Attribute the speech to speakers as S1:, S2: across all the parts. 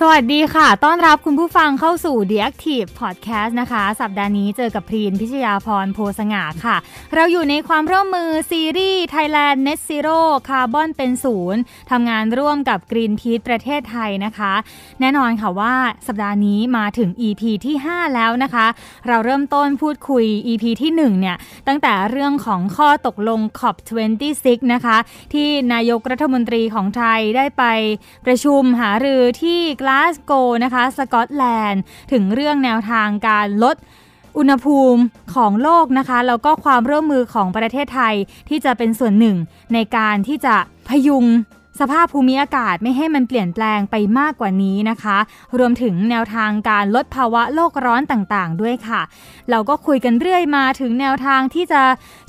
S1: สวัสดีค่ะ ต้อนรับคุณผู้ฟังเข้าสู่ The Active Podcast นะคะ สัปดาห์นี้เจอกับพรีน พิชยาพรโพสง่าค่ะ เราอยู่ในความร่วมมือซีรีส์ Thailand Net Zero Carbon เป็นศูนย์ทำงานร่วมกับ Greenpeace ประเทศไทยนะคะ แน่นอนค่ะว่าสัปดาห์นี้มาถึง EP ที่ 5 แล้วนะคะ เราเริ่มต้นพูดคุย EP ที่ 1 เนี่ย ตั้งแต่เรื่องของข้อตกลง COP26 นะคะ ที่นายกรัฐมนตรีของไทยได้ไปประชุมหารือที่ลาสโกนะคะ สกอตแลนด์ ถึงเรื่องแนวทางการลดอุณหภูมิของโลกนะคะ แล้วก็ความร่วมมือของประเทศไทยที่จะเป็นส่วนหนึ่งในการที่จะพยุงสภาพภูมิอากาศไม่ให้มันเปลี่ยนแปลงไปมากกว่านี้นะคะ รวมถึงแนวทางการลดภาวะโลกร้อนต่างๆ ด้วยค่ะ เราก็คุยกันเรื่อยมาถึงแนวทางที่จะ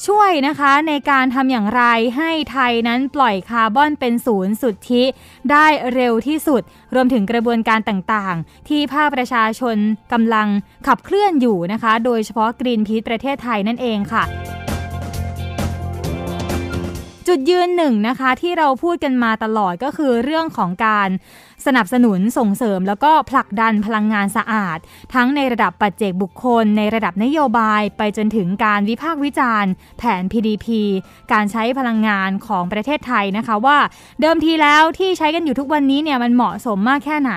S1: ช่วยนะคะในการทำอย่างไรให้ไทยนั้นปล่อยคาร์บอนเป็นศูนย์สุดทธิได้เร็วที่สุด รวมถึงกระบวนการต่างๆ ที่ภาคประชาชนกำลังขับเคลื่อนอยู่นะคะ โดยเฉพาะกรีนพีทประเทศไทยนั่นเองค่ะจุดยืนหนึ่งนะคะที่เราพูดกันมาตลอดก็คือเรื่องของการสนับสนุนส่งเสริมแล้วก็ผลักดันพลังงานสะอาด ทั้งในระดับปัจเจกบุคคล ในระดับนโยบายไปจนถึงการวิพากษ์วิจารณ์ แผน PDP การใช้พลังงานของประเทศไทยนะคะว่า เดิมทีแล้วที่ใช้กันอยู่ทุกวันนี้เนี่ยมันเหมาะสมมากแค่ไหน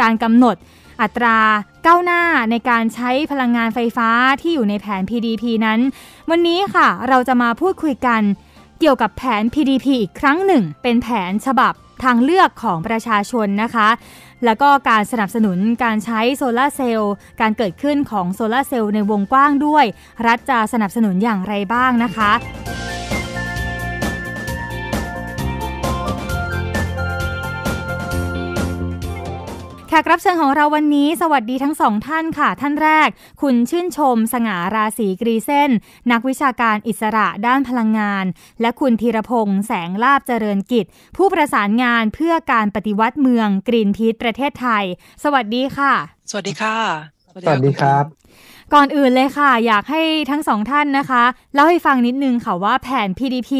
S1: การกำหนดอัตราก้าวหน้าในการใช้พลังงานไฟฟ้าที่อยู่ในแผน PDP นั้น วันนี้ค่ะเราจะมาพูดคุยกันเกี่ยวกับแผน PDP อีกครั้งหนึ่ง เป็นแผนฉบับทางเลือกของประชาชนนะคะ แล้วก็การสนับสนุนการใช้โซลาเซลล์การเกิดขึ้นของโซลาเซลล์ในวงกว้างด้วยรัฐจะสนับสนุนอย่างไรบ้างนะคะแขกรับเชิญของเราวันนี้สวัสดีทั้งสองท่านค่ะ ท่านแรก คุณชื่นชมสง่าราศีกรีเซ้น นักวิชาการอิสระด้านพลังงาน และคุณธีรพงษ์แสงลาบเจริญกิจ ผู้ประสานงานเพื่อการปฏิวัติเมืองกรีนพีทประเทศไทย สวัสดีค่ะ สวัสดีค่ะ สวัสดีครับก่อนอื่นเลยค่ะ อยากให้ทั้งสองท่านนะคะเล่าให้ฟังนิดนึงค่ะว่าแผน PDP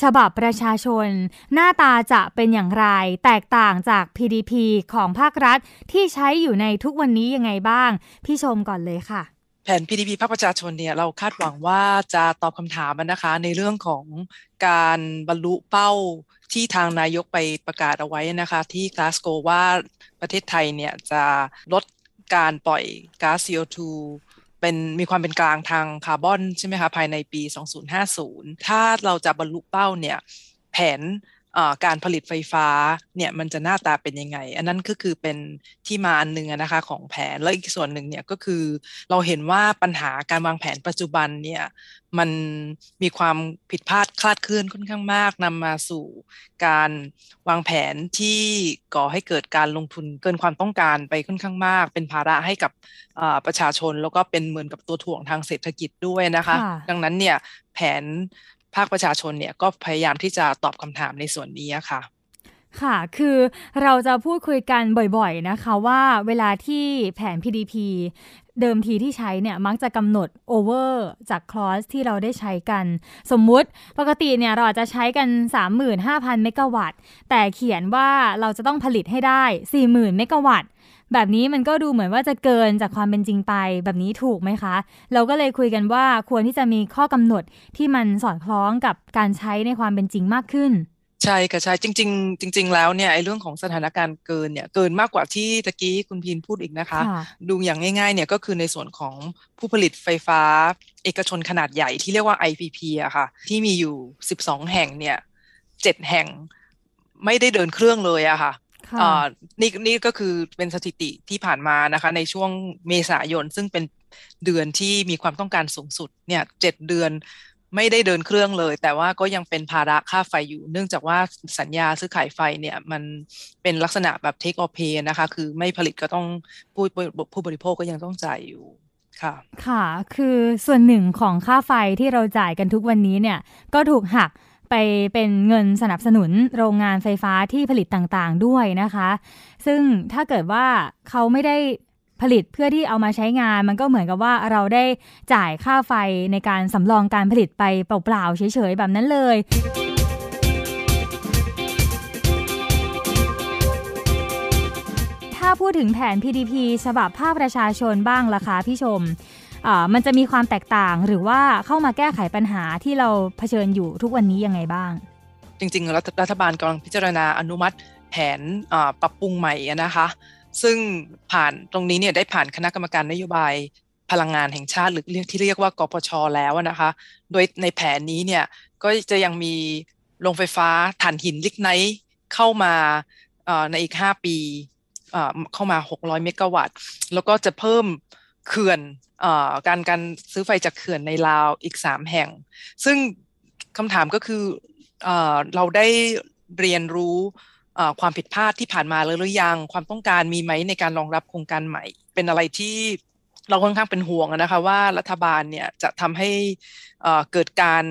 S1: ฉบับประชาชน หน้าตาจะเป็นอย่างไรแตกต่างจาก PDP ของภาครัฐที่ใช้อยู่ในทุกวันนี้ยังไงบ้างพี่ชมก่อนเลยค่ะ
S2: แผน PDP ภาคประชาชนเนี่ยเราคาดหวังว่าจะตอบคำถามนะคะในเรื่องของการบรรลุเป้าที่ทางนายกไปประกาศเอาไว้นะคะที่กลาสโกว่าประเทศไทยเนี่ยจะลดการปล่อยก๊าซ CO2 เป็นมีความเป็นกลางทางคาร์บอน ใช่ไหมคะ ภายในปี 2050 ถ้าเราจะบรรลุเป้าเนี่ย แผนการผลิตไฟฟ้าเนี่ยมันจะหน้าตาเป็นยังไง อันนั้นก็คือเป็นที่มาอันหนึ่งนะคะของแผนแล้วอีกส่วนหนึ่งเนี่ยก็คือเราเห็นว่าปัญหาการวางแผนปัจจุบันเนี่ยมันมีความผิดพลาดคลาดเคลื่อนค่อนข้างมากนำมาสู่ การวางแผนที่ก่อให้เกิดการลงทุนเกินความต้องการไปค่อนข้างมาก เป็นภาระให้กับประชาชนแล้วก็เป็นเหมือนกับตัวถ่วงทางเศรษฐกิจด้วยนะคะดังนั้นเนี่ยแผนภาคประชาชนเนี่ย ก็พยายามที่จะตอบคำถามในส่วนนี้ค่ะ
S1: ค่ะคือเราจะพูดคุยกันบ่อยๆนะคะว่าเวลาที่แผน PDP เดิมทีที่ใช้เนี่ยมักจะกำหนด over จากคลอสที่เราได้ใช้กัน สมมุติปกติเนี่ยเราอาจจะใช้กัน 35,000 เมกะวัตต์ แต่เขียนว่าเราจะต้องผลิตให้ได้ 40,000 เมกะวัตต์ แบบนี้มันก็ดูเหมือนว่าจะเกินจากความเป็นจริงไปแบบนี้ถูกไหมคะ เราก็เลยคุยกันว่าควรที่จะมีข้อกำหนดที่มันสอดคล้องกับการใช้ในความเป็นจริงมากขึ้น
S2: ใช่ค่ะใช่จริง ๆ จริง ๆ แล้วเนี่ยไอ้เรื่องของสถานการณ์เกินเนี่ย เกินมากกว่าที่ตะกี้คุณพีนพูดอีกนะคะ ดูอย่างง่ายๆ เนี่ยก็คือในส่วนของผู้ผลิตไฟฟ้า เอกชนขนาดใหญ่ที่เรียกว่า IPP อะค่ะ ที่มีอยู่ 12 แห่งเนี่ยเจ็ดแห่งไม่ได้เดินเครื่องเลยอะค่ะนี่นี่ก็คือเป็นสถิติที่ผ่านมานะคะในช่วงเมษายน ซึ่งเป็นเดือนที่มีความต้องการสูงสุดเนี่ยเจ็ดเดือนไม่ได้เดินเครื่องเลย แต่ว่าก็ยังเป็นภาระค่าไฟอยู่ เนื่องจากว่าสัญญาซื้อขายไฟเนี่ยมันเป็นลักษณะแบบ take or pay นะคะ คือไม่ผลิตก็ต้องผู้ผู้บริโภคก็ยังต้องจ่ายอยู่ค่ะ
S1: ค่ะ คือส่วนหนึ่งของค่าไฟที่เราจ่ายกันทุกวันนี้เนี่ยก็ถูกหักไปเป็นเงินสนับสนุนโรงงานไฟฟ้าที่ผลิตต่างๆด้วยนะคะ ซึ่งถ้าเกิดว่าเขาไม่ได้ผลิตเพื่อที่เอามาใช้งานมันก็เหมือนกับว่าเราได้จ่ายค่าไฟในการสำรองการผลิตไปเปล่าๆเฉยๆ แบบนั้นเลย ถ้าพูดถึงแผน PDP ฉบับภาคประชาชนบ้างล่ะคะพี่ชม มันจะมีความแตกต่างหรือว่าเข้ามาแก้ไขปัญหาที่เราเผชิญอยู่ทุกวันนี้ยังไงบ้าง
S2: จริงๆ รัฐบาลกำลังพิจารณาอนุมัติแผนปรับปรุงใหม่นะคะซึ่งผ่านตรงนี้เนี่ยได้ผ่านคณะกรรมการนโยบายพลังงานแห่งชาติ หรือเรียกที่เรียกว่ากปชแล้วนะคะ โดยในแผนนี้เนี่ยก็จะยังมีโรงไฟฟ้าถ่านหินลิกไนท์เข้ามาในอีก 5 ปี เข้ามา 600เมกะวัตต์ แล้วก็จะเพิ่มเขื่อนอการการซื้อไฟจากเขื่อนในลาวอีก 3 แห่ง ซึ่งคำถามก็คืออเราได้เรียนรู้ความผิดพลาดที่ผ่านมาเลยหรือยังความต้องการมีไหมในการรองรับโครงการใหม่ เป็นอะไรที่เราค่อนข้างเป็นห่วงนะคะว่ารัฐบาลเนี่ยจะทำให้เกิดการ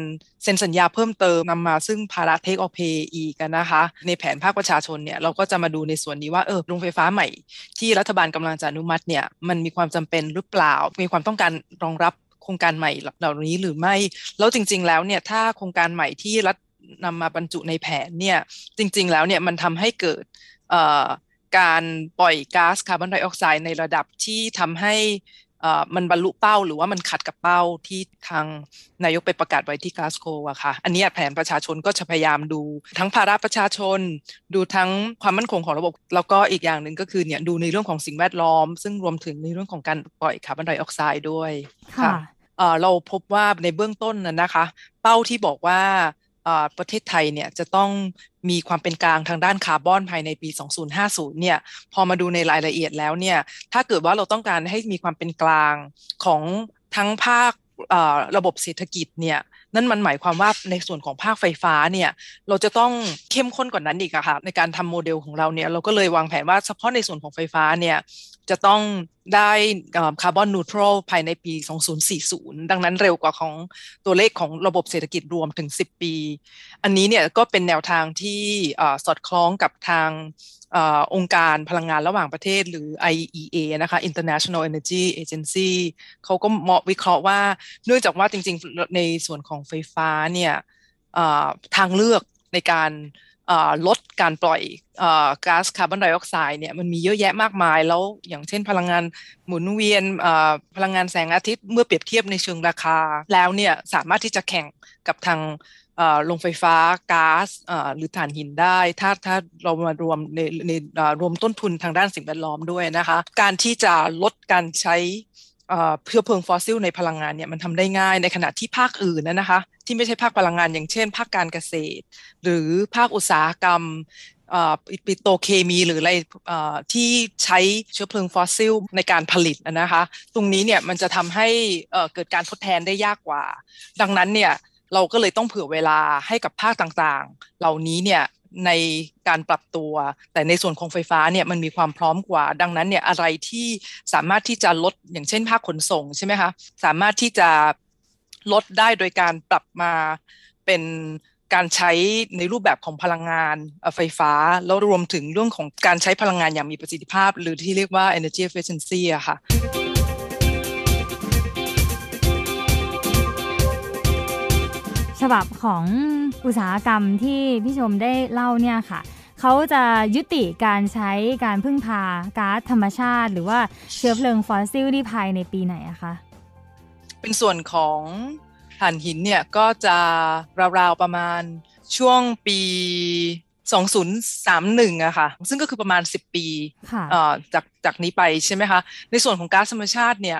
S2: เซ็นสัญญาเพิ่มเติมนำมาซึ่งภาระเทคออเพย์อีกนะคะ ในแผนภาคประชาชนเนี่ยเราก็จะมาดูในส่วนนี้ว่าเออโรงไฟฟ้าใหม่ที่รัฐบาลกำลังจะอนุมัติเนี่ยมันมีความจำเป็นหรือเปล่า มีความต้องการรองรับโครงการใหม่เหล่านี้หรือไม่แล้วจริงๆ แล้วเนี่ยถ้าโครงการใหม่ที่รัฐนำมาบรรจุในแผนเนี่ยจริงๆ แล้วเนี่ยมันทำให้เกิดการปล่อยก๊าซคาร์บอนไดออกไซด์ในระดับที่ทำให้มันบรรลุเป้าหรือว่ามันขัดกับเป้าที่ทางนายกไปประกาศไว้ที่กาสโกอะค่ะ อันนี้แผนประชาชนก็จะพยายามดูทั้งภาระประชาชนดูทั้งความมั่นคงของระบบ แล้วก็อีกอย่างหนึ่งก็คือเนี่ยดูในเรื่องของสิ่งแวดล้อม ซึ่งรวมถึงในเรื่องของการปล่อยคาร์บอนไดออกไซด์ด้วยค่ะเราพบว่าในเบื้องต้นนะคะ เป้าที่บอกว่าประเทศไทยเนี่ยจะต้องมีความเป็นกลางทางด้านคาร์บอนภายในปี 2050 เนี่ยพอมาดูในรายละเอียดแล้วเนี่ย ถ้าเกิดว่าเราต้องการให้มีความเป็นกลางของทั้งภาคระบบเศรษฐกิจเนี่ยนั่นมันหมายความว่าในส่วนของภาคไฟฟ้าเนี่ย เราจะต้องเข้มข้นกว่านนั้นอีกอะค่ะ ในการทำโมเดลของเราเนี่ย เราก็เลยวางแผนว่าเฉพาะในส่วนของไฟฟ้าเนี่ย จะต้องได้คาร์บอนนูทรัลภายในปี 2040 ดังนั้นเร็วกว่าของตัวเลขของระบบเศรษฐกิจรวมถึง 10 ปี อันนี้เนี่ยก็เป็นแนวทางที่สอดคล้องกับทางองค์การพลังงานระหว่างประเทศหรือ IEA นะคะ International Energy Agency เขาก็เหมาะวิเคราะห์ว่าเนื่องจากว่าจริงๆ ในส่วนของไฟฟ้าเนี่ยทางเลือกในการลดการปล่อยก๊าซคาร์บอนไดออกไซด์เนี่ย มันมีเยอะแยะมากมายแล้ว อย่างเช่นพลังงานหมุนเวียน พลังงานแสงอาทิตย์เมื่อเปรียบเทียบในเชิงราคาแล้วเนี่ยสามารถที่จะแข่งกับทางลงไฟฟ้าก๊าซหรือถ่านหินได้ ถ้าถ้าเรามารวมในในรวมต้นทุนทางด้านสิ่งแวดล้อมด้วยนะคะการที่จะลดการใช้เพื่อเพลิงฟอสซิลในพลังงานเนี่ยมันทำได้ง่ายในขณะที่ภาคอื่นนะนะคะที่ไม่ใช่ภาคพลังงานอย่างเช่น ภาคการเกษตร หรือภาคอุตสาหกรรมปิโตเคมี หรืออะไรที่ใช้เชื้อเพลิงฟอสซิลในการผลิตนะคะตรงนี้เนี่ยมันจะทำให้เกิดการทดแทนได้ยากกว่า ดังนั้นเนี่ยเราก็เลยต้องเผื่อเวลาให้กับภาคต่าง ๆ เหล่านี้เนี่ยในการปรับตัว แต่ในส่วนของไฟฟ้าเนี่ยมันมีความพร้อมกว่า ดังนั้นเนี่ยอะไรที่สามารถที่จะลดอย่างเช่น ภาคขนส่งใช่ไหมคะ สามารถที่จะลดได้โดยการปรับมาเป็นการใช้ในรูปแบบของพลังงานไฟฟ้า แล้วรวมถึงเรื่องของการใช้พลังงานอย่างมีประสิทธิภาพ หรือที่เรียกว่า energy efficiency อะค่ะ
S1: ฉบับของอุตสาหกรรมที่พี่ชมได้เล่าเนี่ยค่ะเขาจะยุติการใช้การพึ่งพาก๊าซธรรมชาติหรือว่าเชื้อเพลิงฟอสซิลที่ภายในปีไหนอะคะ
S2: เป็นส่วนของถ่านหินเนี่ยก็จะราวๆประมาณช่วงปี 2031อะค่ะ ซึ่งก็คือประมาณ 10 ปีจากจากนี้ไปใช่ไหมคะในส่วนของก๊าซธรรมชาติเนี่ย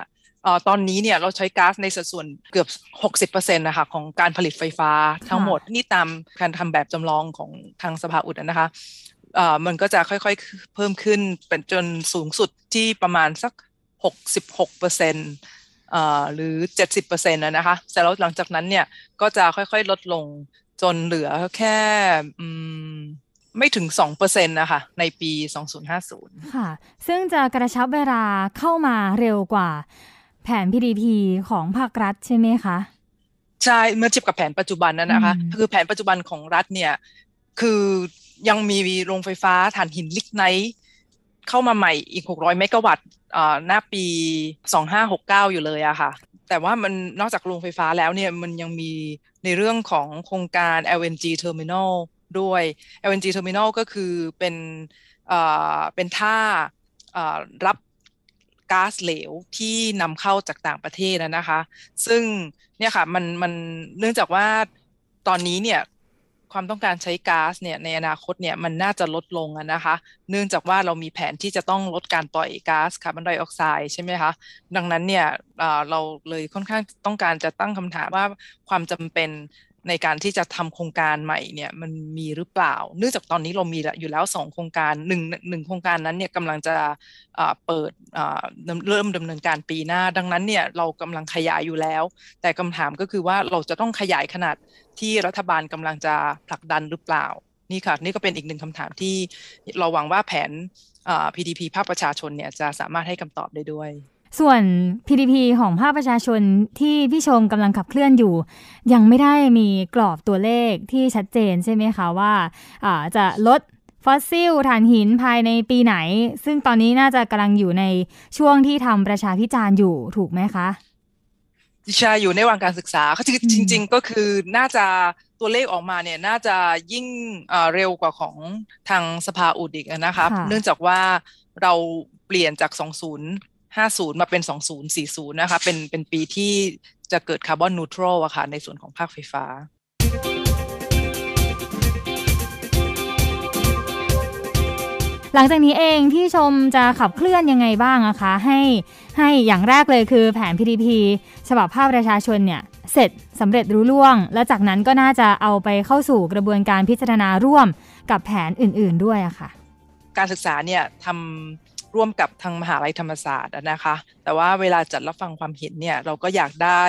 S2: ตอนนี้เนี่ยเราใช้ก๊าซในสัดส่วนเกือบ 60%นะคะของการผลิตไฟฟ้าทั้งหมดนี่ตามการทำแบบจำลองของทางสภาอุดนะคะมันก็จะค่อยๆเพิ่มขึ้นเป็นจนสูงสุดที่ประมาณสัก 66%เปอร์เซ็นต์หรือ 70%อร์เซ็นต์นะคะ แต่แล้วหลังจากนั้นเนี่ยก็จะค่อยๆ ลดลงจนเหลือแค่ไม่ถึง2%นะคะในปี 2050
S1: ค่ะ ซึ่งจะกระชับเวลาเข้ามาเร็วกว่าแผน PDP ของภาครัฐใช่ไหมคะ
S2: ใช่เมื่อเทียบกับแผนปัจจุบันนั้นนะคะ คือแผนปัจจุบันของรัฐเนี่ย คือยังมีโรงไฟฟ้าถ่านหินลิกไนท์เข้ามาใหม่อีก 600เมกะวัตต์หน้าปี 2569 อยู่เลยอะค่ะ แต่ว่ามันนอกจากโรงไฟฟ้าแล้วเนี่ย มันยังมีในเรื่องของโครงการ LNG Terminal ด้วย LNG Terminal ก็คือเป็นเป็นท่ารับก๊าซเหลวที่นำเข้าจากต่างประเทศนะคะ ซึ่งเนี่ยค่ะมันมันเนื่องจากว่าตอนนี้เนี่ย ความต้องการใช้ก๊าซเนี่ยในอนาคตเนี่ยมันน่าจะลดลงนะคะเนื่องจากว่าเรามีแผนที่จะต้องลดการปล่อยก๊าซคาร์บอนไดออกไซด์ใช่ไหมคะ ดังนั้นเนี่ยเราเลยค่อนข้างต้องการจะตั้งคำถามว่าความจำเป็นในการที่จะทำโครงการใหม่เนี่ยมันมีหรือเปล่าเนื่องจากตอนนี้เรามีอยู่แล้ว 2 โครงการ1นึ่งโครงการนั้นเนี่ยกำลังจะเปิดเริ่มดำเนินการปีหน้า ดังนั้นเนี่ยเรากำลังขยายอยู่แล้ว แต่คำถามก็คือว่าเราจะต้องขยายขนาดที่รัฐบาลกำลังจะผลักดันหรือเปล่า นี่ค่ะนี่ก็เป็นอีกหนึ่งคำถามที่เราหวังว่าแผน PDP ภาคประชาชนเนี่ยจะสามารถให้คำตอบได้ด้วย
S1: ส่วน PDP ของภาคประชาชนที่พี่ชมกำลังขับเคลื่อนอยู่ ยังไม่ได้มีกรอบตัวเลขที่ชัดเจนใช่ไหมคะว่าาจะลดฟอสซิลถ่านหินภายในปีไหน ซึ่งตอนนี้น่าจะกำลังอยู่ในช่วงที่ทำประชาพิจารณ์อยู่ถูกไหมคะ
S2: ดิชาอยู่ในวางการศึกษาก็คือจริงๆ ก็คือน่าจะตัวเลขออกมาเนี่ยน่าจะยิ่งเร็วกว่าของทางสภาอุดอีกนะครับเนื่องจากว่าเราเปลี่ยนจาก20 50 มาเป็น 2040 นะคะ เป็นเป็นปีที่จะเกิดคาร์บอนนูทรัลอะค่ะในส่วนของภาคไฟฟ้า
S1: หลังจากนี้เองที่ชมจะขับเคลื่อนยังไงบ้างนะคะ ให้ให้อย่างแรกเลยคือแผน PDP ฉบับภาพประชาชนเนี่ย เสร็จสำเร็จรู้ล่วง และจากนั้นก็น่าจะเอาไปเข้าสู่กระบวนการพิจารณาร่วมกับแผนอื่นๆด้วยอะคะ่ะ
S2: การศึกษาเนี่ยทำร่วมกับทางมหาลัยธรรมศาสตร์นะคะ แต่ว่าเวลาจัดรับฟังความเห็นเนี่ย เราก็อยากได้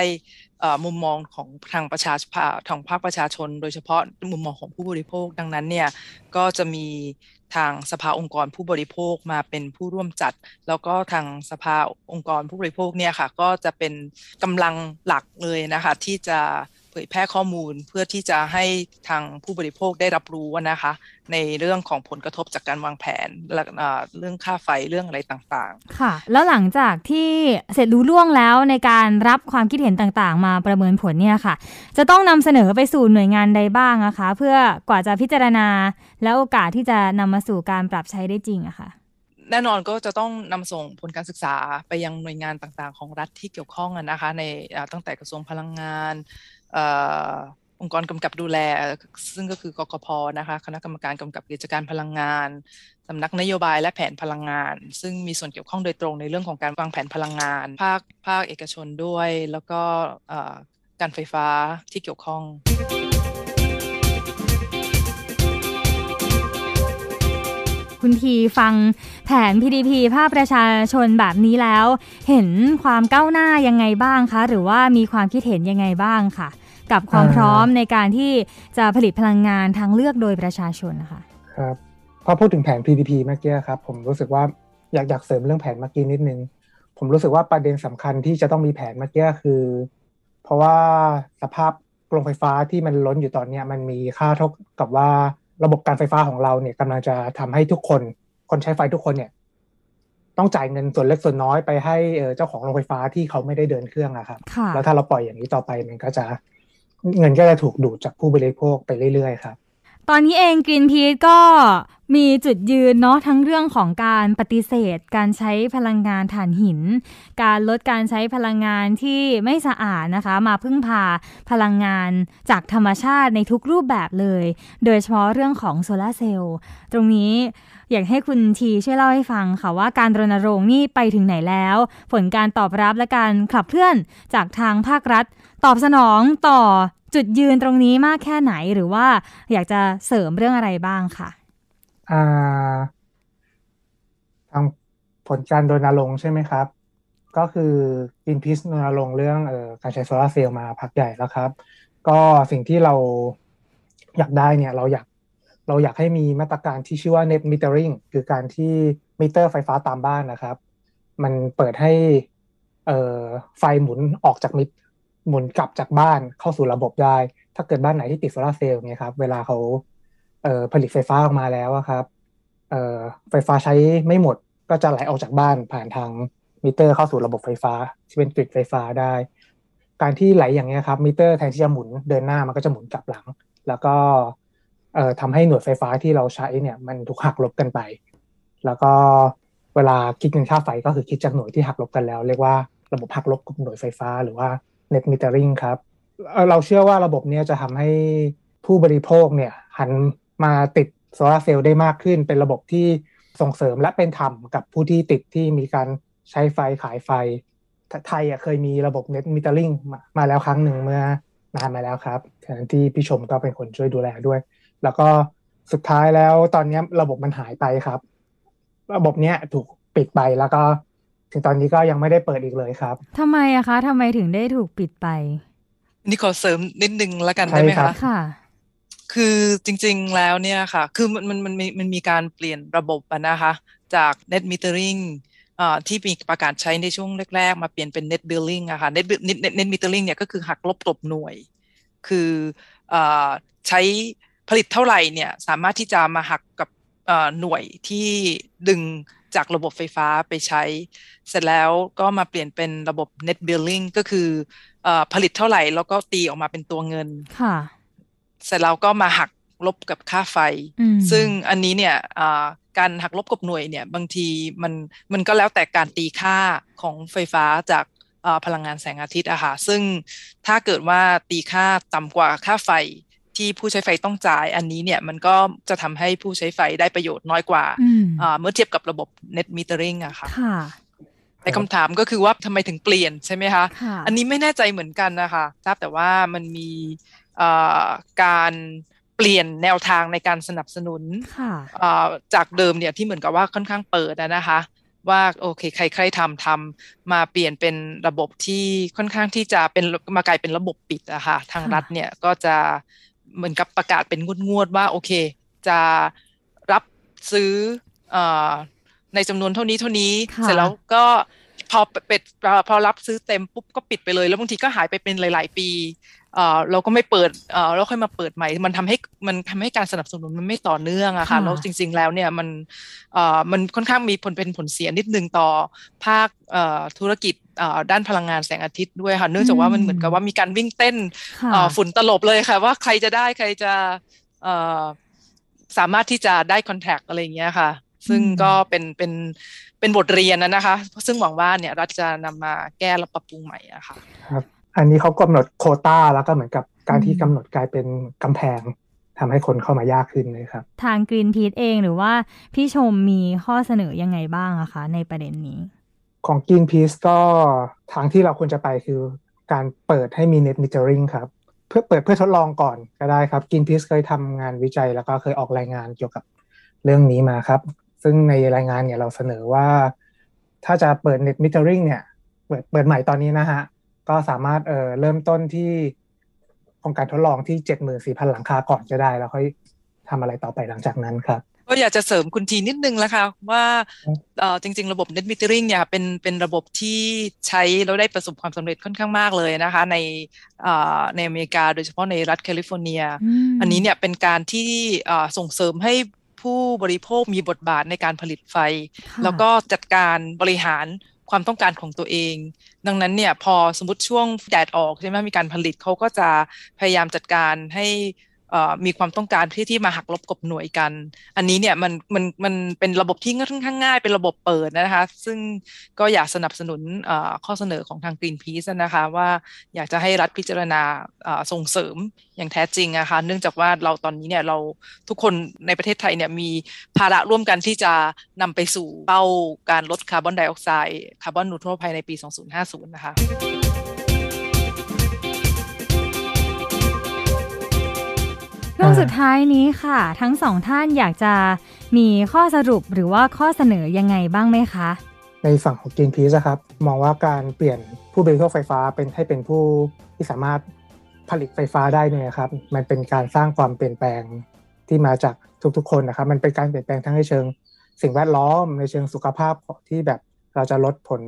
S2: มุมมองของทางประชาชนทางภาคประชาชนโดยเฉพาะมุมมองของผู้บริโภคดังนั้นเนี่ยก็จะมีทางสภาองค์กรผู้บริโภคมาเป็นผู้ร่วมจัดแล้วก็ทางสภาองค์กรผู้บริโภคเนี่ยค่ะก็จะเป็นกำลังหลักเลยนะคะที่จะเผยแพร่ข้อมูลเพื่อที่จะให้ทางผู้บริโภคได้รับรู้นะคะ ในเรื่องของผลกระทบจากการวางแผนเรื่องค่าไฟเรื่องอะไรต่าง
S1: ๆ ค่ะ แล้วหลังจากที่เสร็จรู้ล่วงแล้วในการรับความคิดเห็นต่างๆ มาประเมินผลเนี่ยค่ะ จะต้องนำเสนอไปสู่หน่วยงานใดบ้างนะคะ เพื่อกว่าจะพิจารณา และโอกาสที่จะนำมาสู่การปรับใช้ได้จริงอะคะ่ะ
S2: แน่นอนก็จะต้องนำส่งผลการศึกษาไปยังหน่วยงานต่างๆของรัฐที่เกี่ยวข้องนะคะในตั้งแต่กระทรวงพลังงานองค์กรกำกับดูแลซึ่งก็คือกกพนะคะคณะกรรมการกำกับกิจการพลังงานสำนักนโยบายและแผนพลังงาน ซึ่งมีส่วนเกี่ยวข้องโดยตรงในเรื่องของการวางแผนพลังงานภาคภาคเอกชนด้วย แล้วก็การไฟฟ้าที่เกี่ยวข้อง
S1: คุณทีฟังแผน PDP ภาพประชาชนแบบนี้แล้ว เห็นความก้าวหน้ายังไงบ้างคะหรือว่ามีความคิดเห็นยังไงบ้างคะ่ะกับความพร้อมในการที่จะผลิตพลังงานทางเลือกโดยประชาชนนะคะ
S3: ครับพอพูดถึงแผน PPP เมื่อกี้ครับ ผมรู้สึกว่าอยากอยากเสริมเรื่องแผนเมื่อกี้นิดนึงผมรู้สึกว่าประเด็นสำคัญที่จะต้องมีแผนเมื่อกี้คือ เพราะว่าสภาพโรงไฟฟ้าที่มันล้นอยู่ตอนนี้มันมีค่าเท่ากับว่าระบบการไฟฟ้าของเราเนี่ยกำลังจะทำให้ทุกคน คนใช้ไฟทุกคนเนี่ยต้องจ่ายเงินส่วนเล็กส่วนน้อยไปให้เจ้าของโรงไฟฟ้าที่เขาไม่ได้เดินเครื่องอะครับแล้วถ้าเราปล่อยอย่างนี้ต่อไปมันก็จะเงินก็จะถูกดูดจากผู้บริโภคไปเรื่อยๆครับ
S1: ตอนนี้เองกรีนพีทก็มีจุดยืนเนาะทั้งเรื่องของการปฏิเสธ การใช้พลังงานถ่านหิน การลดการใช้พลังงานที่ไม่สะอาดนะคะมาพึ่งพา พลังงานจากธรรมชาติในทุกรูปแบบเลย โดยเฉพาะเรื่องของโซลาเซลล์ตรงนี้อยากให้คุณทีช่วยเล่าให้ฟังค่ะว่าการรณรงค์นี่ไปถึงไหนแล้ว ผลการตอบรับและการขับเคลื่อนจากทางภาครัฐตอบสนองต่อจุดยืนตรงนี้มากแค่ไหนหรือว่าอยากจะเสริมเรื่องอะไรบ้างค่ะ
S3: อ่า ทางผลการรณรงค์ใช่ไหมครับ ก็คืออินพิสรณรงค์เรื่องออการใช้โซลาร์เซลล์มาพักใหญ่แล้วครับ ก็สิ่งที่เราอยากได้เนี่ย เราอยากเราอยากให้มีมาตรการที่ชื่อว่า net metering คือการที่มิเตอร์ไฟฟ้าตามบ้านนะครับ มันเปิดให้ไฟหมุนออกจากมิหมุนกลับจากบ้านเข้าสู่ระบบได้ ถ้าเกิดบ้านไหนที่ติดโซลาเซลล์เงี้ยครับ เวลาเขาเผลิตไฟฟ้าออกมาแล้วครับไฟฟ้าใช้ไม่หมดก็จะไหลออกจากบ้านผ่านทางมิเตอร์เข้าสู่ระบบไฟฟ้าที่เป็นกริดไฟฟ้าได้ การที่ไหลอย่างเงี้ยครับมิเตอร์แทนที่จะหมุนเดินหน้ามันก็จะหมุนกลับหลัง แล้วก็ทำให้หน่วยไฟฟ้าที่เราใช้เนี่ยมันถูกหักลบกันไป แล้วก็เวลาคิดเงินค่าไฟก็คือคิดจากหน่วยที่หักลบกันแล้วเรียกว่าระบบหักลบกับหน่วยไฟฟ้าหรือว่า net metering ครับเราเชื่อว่าระบบนี้จะทำให้ผู้บริโภคเนี่ย หันมาติดโซลาเซลล์ได้มากขึ้น เป็นระบบที่ส่งเสริมและเป็นธรรมกับผู้ที่ติดที่มีการใช้ไฟขายไฟ ไทยเคยมีระบบ net metering มาแล้วครั้งหนึ่งเมื่อนานมาแล้วครับแทนที่พี่ชมก็เป็นคนช่วยดูแลด้วยแล้วก็สุดท้ายแล้วตอนนี้ระบบมันหายไปครับ ระบบเนี้ยถูกปิดไปแล้วก็ ถึงตอนนี้ก็ยังไม่ได้เปิดอีกเลยครับ
S1: ทำไมอะคะทำไมถึงได้ถูกปิดไป นี่ขอเสริมนิดนึงแล้วกัน ได้ไหมคะค่ะ ค
S3: ือ
S2: จริง ๆแล้วเนี่ยค่ะ คือมันมันมันมีมันมีการเปลี่ยนระบบนะคะ จาก net metering ที่มีประกาศใช้ในช่วงแรกๆ มาเปลี่ยนเป็น net billing อะคะ่ะ net net net metering เนี่ยก็คือหักลบตบหน่วย คืออใช้ผลิตเท่าไหร่เนี่ย สามารถที่จะมาหักกับหน่วยที่ดึงจากระบบไฟฟ้าไปใช้ เสร็จแล้วก็มาเปลี่ยนเป็นระบบ net billing ก็คืออผลิตเท่าไหร่ แล้วก็ตีออกมาเป็นตัวเงินค่ะเสร็จแล้วก็มาหักลบกับค่าไฟ ซึ่งอันนี้เนี่ยการหักลบกับหน่วยเนี่ยบางทีมันมันก็แล้วแต่การตีค่าของไฟฟ้าจากพลังงานแสงอาทิตย์อะค่ะซึ่งถ้าเกิดว่าตีค่าต่ำกว่าค่าไฟที่ผู้ใช้ไฟต้องจ่ายอันนี้เนี่ยมันก็จะทำให้ผู้ใช้ไฟได้ประโยชน์น้อยกว่าเมื่อเทียบกับระบบ net metering อะค่ะ แต่คำถามก็คือว่าทำไมถึงเปลี่ยนใช่ไหมคะอันนี้ไม่แน่ใจเหมือนกันนะคะทราบแต่ว่ามันมีการเปลี่ยนแนวทางในการสนับสนุนจากเดิมเนี่ยที่เหมือนกับว่าค่อนข้างเปิดนะคะ ว่าโอเคใครใครทำทำมาเปลี่ยนเป็นระบบที่ค่อนข้างที่จะเป็นมากลายเป็นระบบปิดอะคะ่ะ ทางรัฐเนี่ยก็จะเหมือนกับประกาศเป็นงวดงว่าโอเค จะรับซื้อในจำนวนเท่านี้เท่านี้เสร็จแล้วก็พอเป็ดพอรับซื้อเต็มปุ๊บก็ปิดไปเลย แล้วบางทีก็หายไปเป็นหลาย ๆ ปีเราก็ไม่เปิดเราค่อยมาเปิดใหม่ มันทำให้มันทำให้การสนับสนุนมันไม่ต่อเนื่องอะค่ะแล้วจริง ๆ แล้วเนี่ยมันมันค่อนข้างมีผลเป็นผลเสียนิดนึงต่อภาคธุรกิจด้านพลังงานแสงอาทิตย์ด้วยค่ะเนื่องจากว่ามันเหมือนกับว่ามีการวิ่งเต้น ฝุ่นตลบเลยค่ะ ว่าใครจะได้ใครจะสามารถที่จะได้คอนแทคอะไรอย่างเงี้ยค่ะ ซึ่งก็เป็นเป็นเป็นบทเรียนนะคะ ซึ่งหวังว่าเนี่ยรัฐจะนำมาแก้และปรับปรุงใหม่อะค่ะ
S3: ครับ อันนี้เขากำหนดโคต้า แล้วก็เหมือนกับการที่กำหนดกลายเป็นกำแพง ทำให้คนเข้ามายากขึ้นเลยครับ
S1: ทางกรีนพีทเองหรือว่าพี่ชมมีข้อเสนอยังไงบ้างอะคะในประเด็นนี้
S3: ของ Greenpeace ก็ ทางที่เราควรจะไปคือการเปิดให้มี net metering ครับ เพื่อเปิดเพื่อทดลองก่อนก็ได้ครับ Greenpeace เคยทำงานวิจัย แล้วก็เคยออกรายงานเกี่ยวกับเรื่องนี้มาครับ ซึ่งในรายงานเนี่ย เราเสนอว่า ถ้าจะเปิด net metering เนี่ย เปิดเปิดใหม่ตอนนี้นะฮะ ก็สามารถเอ่อเริ่มต้นที่โครงการทดลองที่74,000 หลังคาก่อนจะได้ แล้วค่อยทำอะไรต่อไปหลังจากนั้นครับ
S2: ก็อยากจะเสริมคุณทีนิดนึงละค่ะ ว่าจริงๆ ระบบ Net Metering เนี่ยเป็นเป็นระบบที่ใช้แล้วได้ประสบความสำเร็จค่อนข้างมากเลยนะคะ ในในอเมริกาโดยเฉพาะในรัฐแคลิฟอร์เนีย อันนี้เนี่ยเป็นการที่ส่งเสริมให้ผู้บริโภคมีบทบาทในการผลิตไฟ แล้วก็จัดการบริหารความต้องการของตัวเอง ดังนั้นเนี่ยพอสมมติช่วงแดดออกใช่ไหมมีการผลิตเขาก็จะพยายามจัดการให้มีความต้องการที่ที่มาหักลบกบหน่วยกัน อันนี้เนี่ยมันมันมันเป็นระบบที่ค่อนข้างง่ายเป็นระบบเปิดนะคะ ซึ่งก็อยากสนับสนุนข้อเสนอของทางกรีนพีซนะคะว่าอยากจะให้รัฐพิจารณาส่งเสริมอย่างแท้จริงนะคะ เนื่องจากว่าเราตอนนี้เนี่ยเราทุกคนในประเทศไทยเนี่ยมีภาระร่วมกันที่จะนำไปสู่เป้าการลดคาร์บอนไดออกไซด์คาร์บอนนูโตรภายในปี 2050 นะคะ
S1: ช่วงสุดท้ายนี้ค่ะทั้งสองท่านอยากจะมีข้อสรุปหรือว่าข้อเสนอยังไงบ้างไหมคะ
S3: ในฝั่งของกินพีซครับมองว่าการเปลี่ยนผู้บริโภคไฟฟ้าเป็นให้เป็นผู้ที่สามารถผลิตไฟฟ้าได้เนี่ยครับมันเป็นการสร้างความเปลี่ยนแปลงที่มาจากทุกๆ คนนะครับ มันเป็นการเปลี่ยนแปลงทั้งในเชิง สิ่งแวดล้อมในเชิงสุขภาพที่แบบเราจะลดผล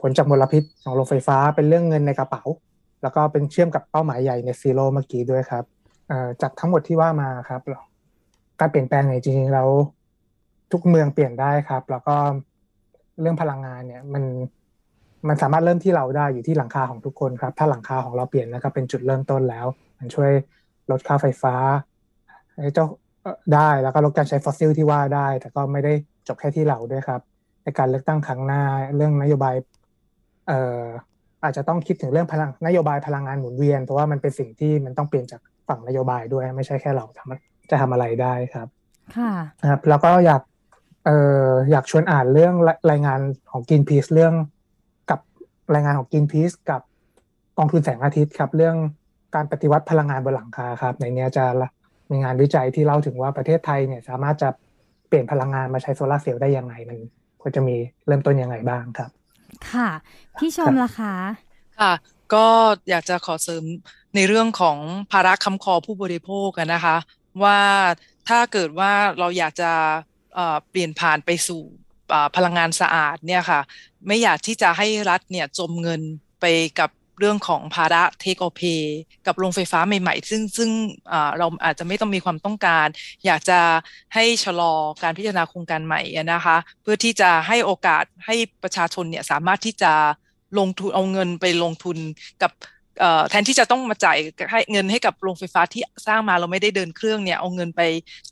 S3: ผลจากมลพิษของโรงไฟฟ้าเป็นเรื่องเงินในกระเป๋าแล้วก็เป็นเชื่อมกับเป้าหมายใหญ่ในซีโร่เมื่อกี้ด้วยครับจากทั้งหมดที่ว่ามาครับ การเปลี่ยนแปลงเนี่ยจริงๆเราทุกเมืองเปลี่ยนได้ครับ แล้วก็เรื่องพลังงานเนี่ยมันมันสามารถเริ่มที่เราได้อยู่ที่หลังคาของทุกคนครับ ถ้าหลังคาของเราเปลี่ยนแล้วก็เป็นจุดเริ่มต้นแล้ว มันช่วยลดค่าไฟฟ้าให้เจ้าได้แล้วก็ลดการใช้ฟอสซิลที่ว่าได้แต่ก็ไม่ได้จบแค่ที่เราด้วยครับ ในการเลือกตั้งครั้งหน้าเรื่องนโยบายเอ่ออาจจะต้องคิดถึงเรื่องพลังนโยบายพลังงานหมุนเวียนเพราะว่ามันเป็นสิ่งที่มันต้องเปลี่ยนจากฝั่งนโยบายด้วย ไม่ใช่แค่เราทำจะทำอะไรได้ครับค่ะครับแล้วก็อยากเอ่ออยากชวนอ่านเรื่องรายงานของกินพีซเรื่องกับรายงานของกินพีซกับกองทุนแสงอาทิตย์ครับเรื่องการปฏิวัติพลังงานบนหลังคาครับในนี้จะมีงานวิจัยที่เล่าถึงว่าประเทศไทยเนี่ยสามารถจะเปลี่ยนพลังงานมาใช้โซลาร์เซลล์ได้ยังไง มันควรจะมีเริ่มต้นยังไงบ้างครับ
S1: ค่ะ พี่ชมล่ะคะ
S2: ค่ะก็อยากจะขอเสริมในเรื่องของภาระคำคอผู้บริโภคกันนะคะ ว่าถ้าเกิดว่าเราอยากจะเปลี่ยนผ่านไปสู่พลังงานสะอาดเนี่ยค่ะ ไม่อยากที่จะให้รัฐเนี่ยจมเงินไปกับเรื่องของภาระเทคโอเพกับโรงไฟฟ้าใหม่ๆ ซึ่งซึ่งเราอาจจะไม่ต้องมีความต้องการ อยากจะให้ชะลอการพิจารณาโครงการใหม่นะคะ เพื่อที่จะให้โอกาสให้ประชาชนเนี่ยสามารถที่จะลงทุนเอาเงินไปลงทุนกับแทนที่จะต้องมาจ่ายให้เงินให้กับโรงไฟฟ้าที่สร้างมาเราไม่ได้เดินเครื่องเนี่ยเอาเงินไป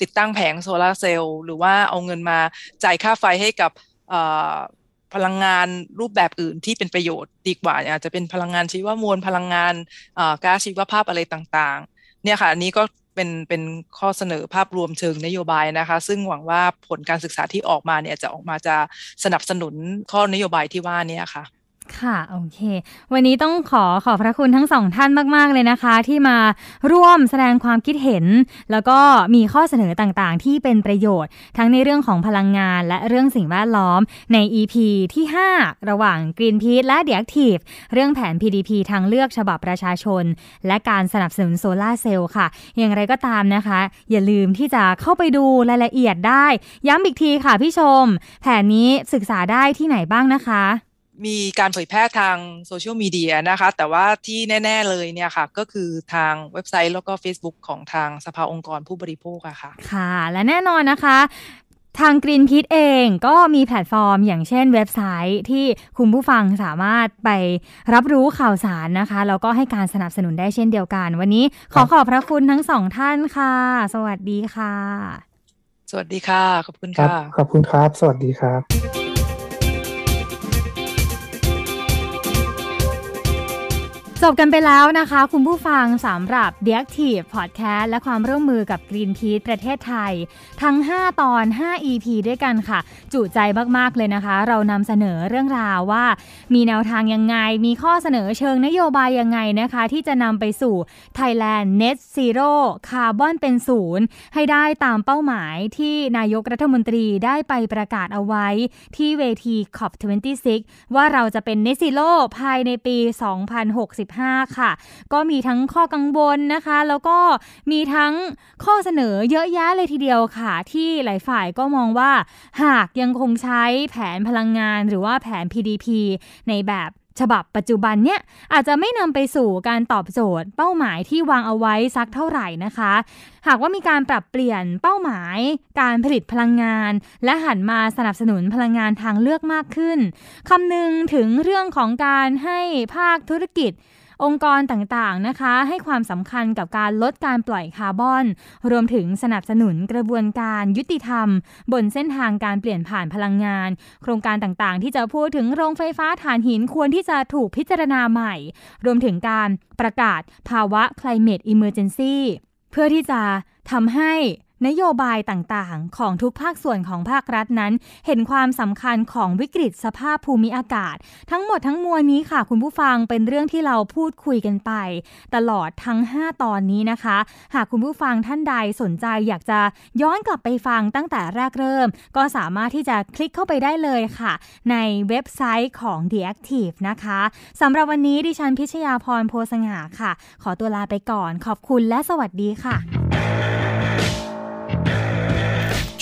S2: ติดตั้งแผงโซลาเซลล์หรือว่าเอาเงินมาจ่ายค่าไฟให้กับพลังงานรูปแบบอื่นที่เป็นประโยชน์ดีกว่าอาจจะเป็นพลังงานชีวมวลพลังงานก๊าซชีวภาพอะไรต่าง ๆ เนี่ยค่ะ อันนี้ก็เป็นเป็นข้อเสนอภาพรวมเชิงนโยบายนะคะ ซึ่งหวังว่าผลการศึกษาที่ออกมาเนี่ยจะออกมาจะสนับสนุนข้อนโยบายที่ว่านี้ค่ะ
S1: ค่ะโอเค วันนี้ต้องขอขอบพระคุณทั้งสองท่านมาก ๆ เลยนะคะ ที่มาร่วมแสดงความคิดเห็น แล้วก็มีข้อเสนอต่างๆ ที่เป็นประโยชน์ ทั้งในเรื่องของพลังงานและเรื่องสิ่งแวดล้อม ใน EP ที่ 5 ระหว่าง Green p e a c และ d ด e Active เรื่องแผน PDP ทางเลือกฉบับประชาชน และการสนับสนุนโซลาเซลล์ค่ะ อย่างไรก็ตามนะคะ อย่าลืมที่จะเข้าไปดูรายละเอียดได้ ย้ำอีกทีค่ะพี่ชม แผนนี้ศึกษาได้ที่ไหนบ้างนะคะ
S2: มีการเผยแพร่ทางโซเชียลมีเดียนะคะแต่ว่าที่แน่ ๆเลยเนี่ยค่ะ ก็คือทางเว็บไซต์แล้วก็ Facebook ของทางสภาองค์กรผู้บริโภคอะค่ะ
S1: ค่ะ และแน่นอนนะคะ ทางกรีนพีทเองก็มีแพลตฟอร์ม อย่างเช่นเว็บไซต์ที่คุณผู้ฟังสามารถไปรับรู้ข่าวสารนะคะแล้วก็ให้การสนับสนุนได้เช่นเดียวกันวันนี้ขอขอบพระคุณทั้งสองท่านค่ะ สวัสดีค่ะ สวัสดีค่ะขอบคุณค่ะ
S3: ขอบคุณครับ ส
S1: วัสดีครับจบกันไปแล้วนะคะ คุณผู้ฟังสำหรับ d ดี c t i v e Podcast และความร่วมมือกับ Greenpeace ประเทศไทย ทั้ง 5 ตอน 5 EP ด้วยกันค่ะ จุใจมาก ๆ เลยนะคะ เรานำเสนอเรื่องราวว่ามีแนวทางยังไงมีข้อเสนอเชิงนโยบายยังไงนะคะ ที่จะนำไปสู่ Thailand Net Zero คาร์บอนเป็นศูนย์ให้ได้ตามเป้าหมายที่นายกรัฐมนตรีได้ไปประกาศเอาไว้ที่เวที COP26 ว่าเราจะเป็น Net Zero ภายในปี 2060 25ค่ะก็มีทั้งข้อกังวลนะคะ แล้วก็มีทั้งข้อเสนอเยอะแยะเลยทีเดียวค่ะ ที่หลายฝ่ายก็มองว่า หากยังคงใช้แผนพลังงานหรือว่าแผน PDP ในแบบฉบับปัจจุบันเนี่ยอาจจะไม่นำไปสู่การตอบโจทย์ เป้าหมายที่วางเอาไว้สักเท่าไหร่นะคะ หากว่ามีการปรับเปลี่ยนเป้าหมายการผลิตพลังงาน และหันมาสนับสนุนพลังงานทางเลือกมากขึ้นคำนึงถึงเรื่องของการให้ภาคธุรกิจองค์กรต่างๆ นะคะให้ความสำคัญกับการลดการปล่อยคาร์บอน รวมถึงสนับสนุนกระบวนการยุติธรรม บนเส้นทางการเปลี่ยนผ่านพลังงาน โครงการต่างๆ ที่จะพูดถึงโรงไฟฟ้าถ่านหินควรที่จะถูกพิจารณาใหม่ รวมถึงการประกาศภาวะ climate emergency เพื่อที่จะทำให้นโยบายต่างๆ ของทุกภาคส่วนของภาครัฐนั้น เห็นความสำคัญของวิกฤตสภาพภูมิอากาศ ทั้งหมดทั้งมวลนี้ค่ะ คุณผู้ฟังเป็นเรื่องที่เราพูดคุยกันไป ตลอดทั้ง 5 ตอนนี้นะคะ หากคุณผู้ฟังท่านใดสนใจอยากจะย้อนกลับไปฟังตั้งแต่แรกเริ่ม ก็สามารถที่จะคลิกเข้าไปได้เลยค่ะ ในเว็บไซต์ของ The Active นะคะสำหรับวันนี้ดิฉันพิชยาพรโพสง่าค่ะ ขอตัวลาไปก่อน ขอบคุณและสวัสดีค่ะ